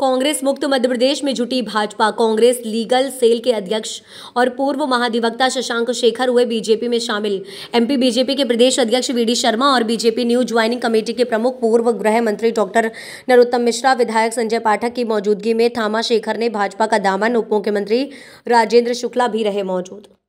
कांग्रेस मुक्त मध्य प्रदेश में जुटी भाजपा कांग्रेस लीगल सेल के अध्यक्ष और पूर्व महाधिवक्ता शशांक शेखर हुए बीजेपी में शामिल एमपी बीजेपी के प्रदेश अध्यक्ष वीडी शर्मा और बीजेपी न्यू ज्वाइनिंग कमेटी के प्रमुख पूर्व गृह मंत्री डॉक्टर नरोत्तम मिश्रा विधायक संजय पाठक की मौजूदगी में थामा शेखर ने भाजपा का दामन उप मुख्यमंत्री राजेंद्र शुक्ला भी रहे मौजूद